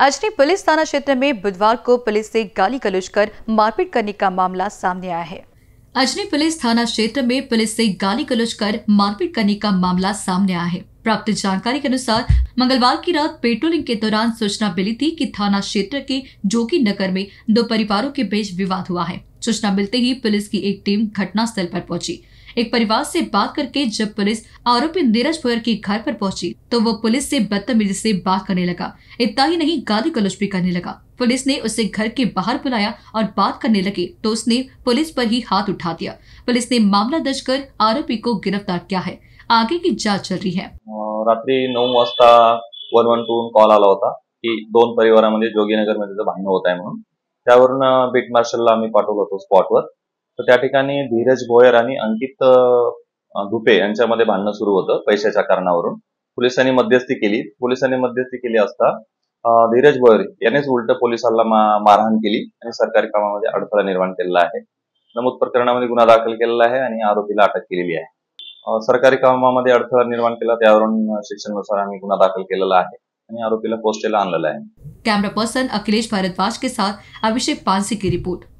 Ajni police थाना क्षेत्र में बुधवार को पुलिस से गाली गलोच कर मारपीट करने का मामला सामने आया है अजनी पुलिस थाना क्षेत्र में पुलिस से गाली गलोच कर मारपीट करने का मामला सामने आया है प्राप्त जानकारी के अनुसार मंगलवार की रात पेट्रोलिंग के दौरान सूचना मिली थी कि थाना क्षेत्र के जोगी नगर में दो परिवारों के बीच विवाद हुआ है सूचना मिलते ही पुलिस की एक टीम घटनास्थल पर पहुंची एक परिवार से बात करके जब पुलिस आरोपी नीरज भोयर के घर पर पहुंची तो वो पुलिस से बदतमीजी से बात करने लगा इतना ही नहीं गाली गलोच भी करने लगा पुलिस ने उसे घर के बाहर बुलाया और बात करने लगे तो उसने पुलिस पर ही हाथ उठा दिया पुलिस ने मामला दर्ज कर आरोपी को गिरफ्तार किया है आगे की जांच चल रही है रात्री नौ वाजता वन वन टू कॉल आला होता की दोन परिवारामध्ये जोगीनगर मध्ये भांडण होत आहे म्हणून त्यावरून बीट मार्शलला आम्ही पाठवलं होतो स्पॉटवर तर त्या ठिकाणी धीरज भोयर आणि अंकित धुपे यांच्यामध्ये भांडणं सुरू होतं पैशाच्या कारणावरून पोलिसांनी मध्यस्थी केली पोलिसांनी मध्यस्थी केली असता धीरज भोयर यांनीच उलट पोलिसांना मारहाण केली आणि सरकारी कामामध्ये अडथळा निर्माण केलेला आहे नमूद प्रकरणामध्ये गुन्हा दाखल केलेला आहे आणि आरोपीला अटक केलेली आहे सरकारी कामामध्ये अडथळा निर्माण केला त्यावरून शिक्षणानुसार आम्ही गुन्हा दाखल केलेला आहे आणि आरोपीला पोस्टेला आणलेला आहे कॅमेरा पर्सन अखिलेश भारद्वाज के साथ अभिषेक पानसी की रिपोर्ट